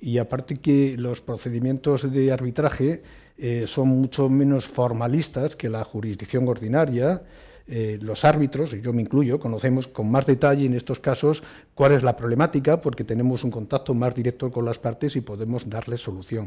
y aparte que los procedimientos de arbitraje eh, son mucho menos formalistas que la jurisdicción ordinaria. Eh, los árbitros, y yo me incluyo, conocemos con más detalle en estos casos cuál es la problemática porque tenemos un contacto más directo con las partes y podemos darles solución.